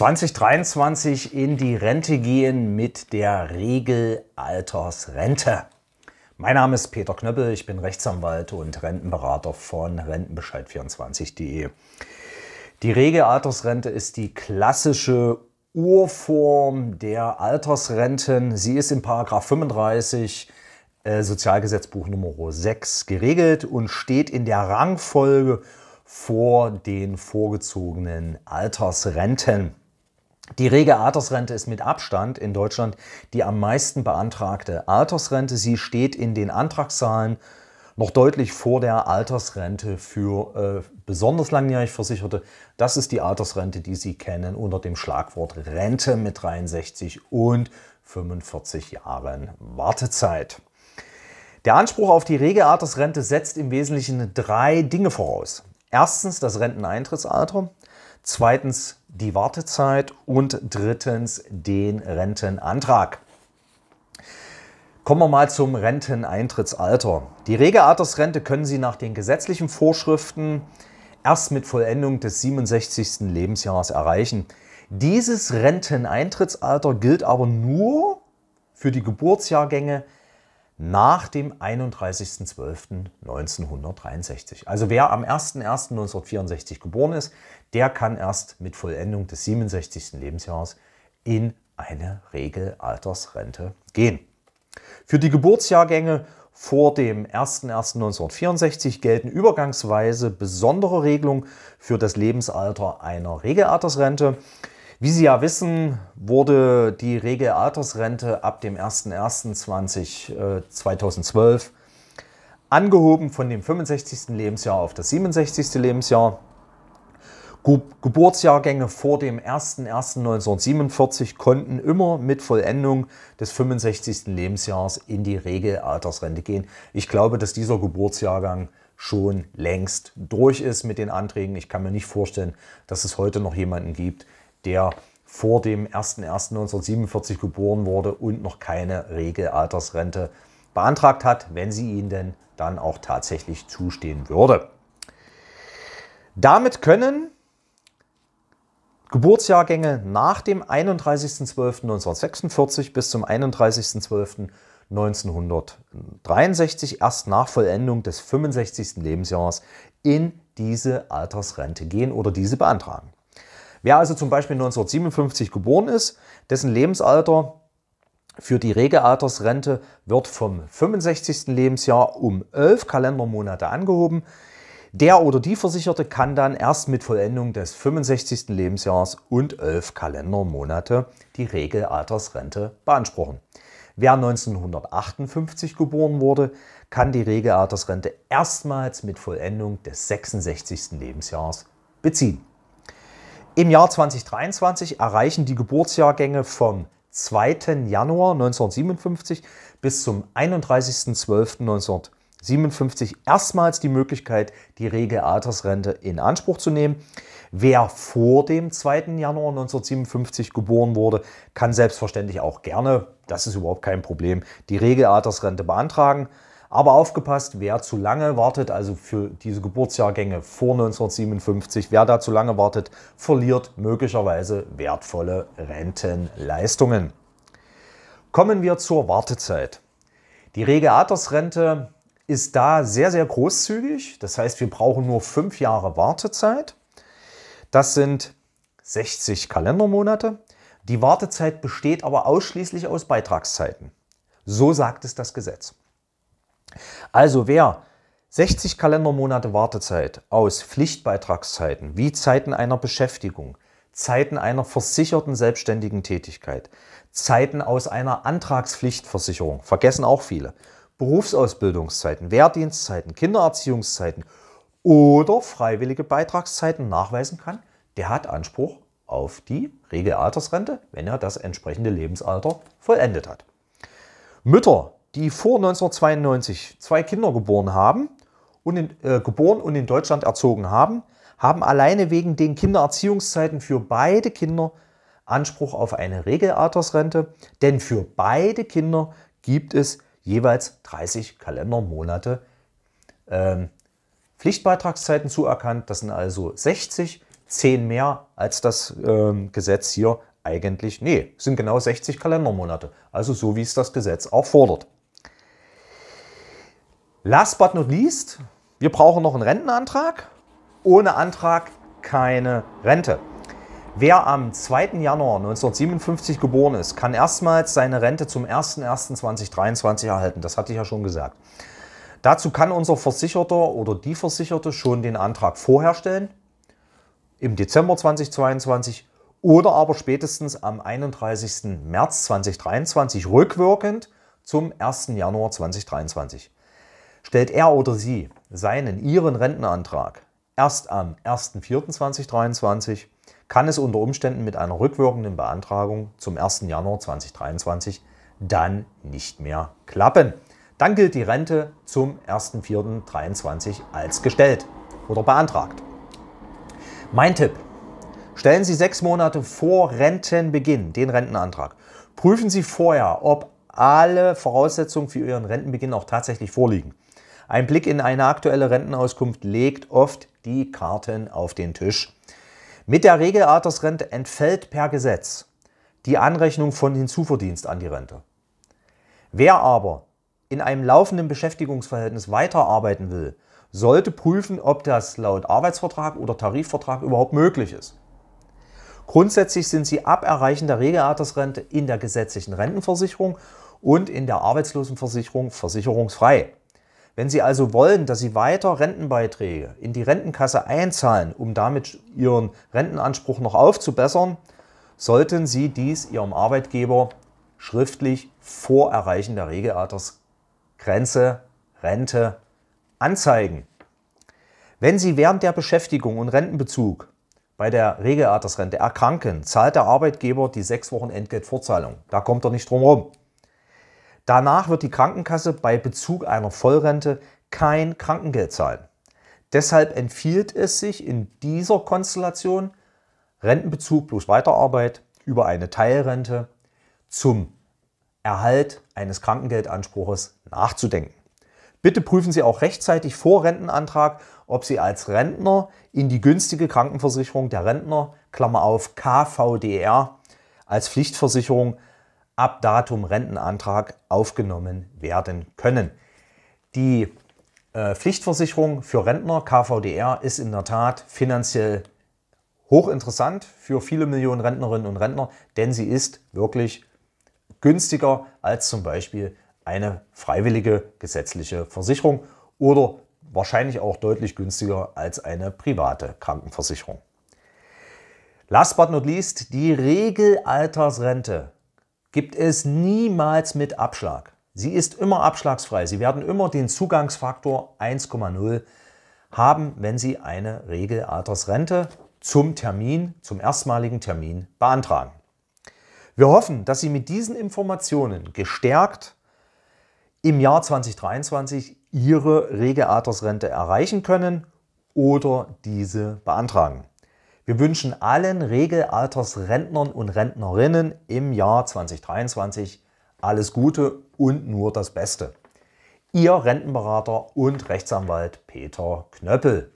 2023 in die Rente gehen mit der Regelaltersrente. Mein Name ist Peter Knöppel, ich bin Rechtsanwalt und Rentenberater von Rentenbescheid24.de. Die Regelaltersrente ist die klassische Urform der Altersrenten. Sie ist in 35 äh, Sozialgesetzbuch Nummer 6 geregelt und steht in der Rangfolge vor den vorgezogenen Altersrenten. Die rege Altersrente ist mit Abstand in Deutschland die am meisten beantragte Altersrente. Sie steht in den Antragszahlen noch deutlich vor der Altersrente für äh, besonders langjährig Versicherte. Das ist die Altersrente, die Sie kennen unter dem Schlagwort Rente mit 63 und 45 Jahren Wartezeit. Der Anspruch auf die rege Altersrente setzt im Wesentlichen drei Dinge voraus. Erstens das Renteneintrittsalter, zweitens die Wartezeit und drittens den Rentenantrag. Kommen wir mal zum Renteneintrittsalter. Die Regelaltersrente können Sie nach den gesetzlichen Vorschriften erst mit Vollendung des 67. Lebensjahres erreichen. Dieses Renteneintrittsalter gilt aber nur für die Geburtsjahrgänge nach dem 31.12.1963. Also wer am 01.01.1964 geboren ist, der kann erst mit Vollendung des 67. Lebensjahres in eine Regelaltersrente gehen. Für die Geburtsjahrgänge vor dem 01.01.1964 gelten übergangsweise besondere Regelungen für das Lebensalter einer Regelaltersrente. Wie Sie ja wissen, wurde die Regelaltersrente ab dem 01.01.2012 äh, angehoben von dem 65. Lebensjahr auf das 67. Lebensjahr. Geburtsjahrgänge vor dem 01.01.1947 konnten immer mit Vollendung des 65. Lebensjahres in die Regelaltersrente gehen. Ich glaube, dass dieser Geburtsjahrgang schon längst durch ist mit den Anträgen. Ich kann mir nicht vorstellen, dass es heute noch jemanden gibt, der vor dem 01.01.1947 geboren wurde und noch keine Regelaltersrente beantragt hat, wenn sie ihnen denn dann auch tatsächlich zustehen würde. Damit können Geburtsjahrgänge nach dem 31.12.1946 bis zum 31.12.1963 erst nach Vollendung des 65. Lebensjahres in diese Altersrente gehen oder diese beantragen. Wer also zum Beispiel 1957 geboren ist, dessen Lebensalter für die Regelaltersrente wird vom 65. Lebensjahr um 11 Kalendermonate angehoben. Der oder die Versicherte kann dann erst mit Vollendung des 65. Lebensjahres und 11 Kalendermonate die Regelaltersrente beanspruchen. Wer 1958 geboren wurde, kann die Regelaltersrente erstmals mit Vollendung des 66. Lebensjahres beziehen. Im Jahr 2023 erreichen die Geburtsjahrgänge vom 2. Januar 1957 bis zum 31.12.1957 erstmals die Möglichkeit, die Regelaltersrente in Anspruch zu nehmen. Wer vor dem 2. Januar 1957 geboren wurde, kann selbstverständlich auch gerne, das ist überhaupt kein Problem, die Regelaltersrente beantragen. Aber aufgepasst, wer zu lange wartet, also für diese Geburtsjahrgänge vor 1957, wer da zu lange wartet, verliert möglicherweise wertvolle Rentenleistungen. Kommen wir zur Wartezeit. Die rege Altersrente ist da sehr, sehr großzügig. Das heißt, wir brauchen nur fünf Jahre Wartezeit. Das sind 60 Kalendermonate. Die Wartezeit besteht aber ausschließlich aus Beitragszeiten. So sagt es das Gesetz. Also wer 60 Kalendermonate Wartezeit aus Pflichtbeitragszeiten wie Zeiten einer Beschäftigung, Zeiten einer versicherten selbstständigen Tätigkeit, Zeiten aus einer Antragspflichtversicherung, vergessen auch viele, Berufsausbildungszeiten, Wehrdienstzeiten, Kindererziehungszeiten oder freiwillige Beitragszeiten nachweisen kann, der hat Anspruch auf die Regelaltersrente, wenn er das entsprechende Lebensalter vollendet hat. Mütter die vor 1992 zwei Kinder geboren haben und in, äh, geboren und in Deutschland erzogen haben, haben alleine wegen den Kindererziehungszeiten für beide Kinder Anspruch auf eine Regelaltersrente, denn für beide Kinder gibt es jeweils 30 Kalendermonate ähm, Pflichtbeitragszeiten zuerkannt. Das sind also 60, 10 mehr als das ähm, Gesetz hier eigentlich, nee, sind genau 60 Kalendermonate, also so wie es das Gesetz auch fordert. Last but not least, wir brauchen noch einen Rentenantrag. Ohne Antrag keine Rente. Wer am 2. Januar 1957 geboren ist, kann erstmals seine Rente zum 01.01.2023 erhalten. Das hatte ich ja schon gesagt. Dazu kann unser Versicherter oder die Versicherte schon den Antrag vorherstellen, im Dezember 2022 oder aber spätestens am 31. März 2023 rückwirkend zum 1. Januar 2023 stellt er oder sie seinen, ihren Rentenantrag erst am 1.4.2023, kann es unter Umständen mit einer rückwirkenden Beantragung zum 1. Januar 2023 dann nicht mehr klappen. Dann gilt die Rente zum 1.4.23 als gestellt oder beantragt. Mein Tipp. Stellen Sie sechs Monate vor Rentenbeginn den Rentenantrag. Prüfen Sie vorher, ob alle Voraussetzungen für Ihren Rentenbeginn auch tatsächlich vorliegen. Ein Blick in eine aktuelle Rentenauskunft legt oft die Karten auf den Tisch. Mit der Regelaltersrente entfällt per Gesetz die Anrechnung von Hinzuverdienst an die Rente. Wer aber in einem laufenden Beschäftigungsverhältnis weiterarbeiten will, sollte prüfen, ob das laut Arbeitsvertrag oder Tarifvertrag überhaupt möglich ist. Grundsätzlich sind sie ab Erreichen der Regelaltersrente in der gesetzlichen Rentenversicherung und in der Arbeitslosenversicherung versicherungsfrei. Wenn Sie also wollen, dass Sie weiter Rentenbeiträge in die Rentenkasse einzahlen, um damit Ihren Rentenanspruch noch aufzubessern, sollten Sie dies Ihrem Arbeitgeber schriftlich vor Erreichen der Regelaltersgrenze Rente anzeigen. Wenn Sie während der Beschäftigung und Rentenbezug bei der Regelaltersrente erkranken, zahlt der Arbeitgeber die sechs Wochen Entgeltvorzahlung. Da kommt er nicht drum herum. Danach wird die Krankenkasse bei Bezug einer Vollrente kein Krankengeld zahlen. Deshalb empfiehlt es sich in dieser Konstellation Rentenbezug plus Weiterarbeit über eine Teilrente zum Erhalt eines Krankengeldanspruches nachzudenken. Bitte prüfen Sie auch rechtzeitig vor Rentenantrag, ob Sie als Rentner in die günstige Krankenversicherung der Rentner, Klammer auf KVDR, als Pflichtversicherung ab Datum Rentenantrag aufgenommen werden können. Die äh, Pflichtversicherung für Rentner KVDR ist in der Tat finanziell hochinteressant für viele Millionen Rentnerinnen und Rentner, denn sie ist wirklich günstiger als zum Beispiel eine freiwillige gesetzliche Versicherung oder wahrscheinlich auch deutlich günstiger als eine private Krankenversicherung. Last but not least, die Regelaltersrente gibt es niemals mit Abschlag. Sie ist immer abschlagsfrei. Sie werden immer den Zugangsfaktor 1,0 haben, wenn Sie eine Regelaltersrente zum Termin, zum erstmaligen Termin beantragen. Wir hoffen, dass Sie mit diesen Informationen gestärkt im Jahr 2023 Ihre Regelaltersrente erreichen können oder diese beantragen. Wir wünschen allen Regelaltersrentnern und Rentnerinnen im Jahr 2023 alles Gute und nur das Beste. Ihr Rentenberater und Rechtsanwalt Peter Knöppel.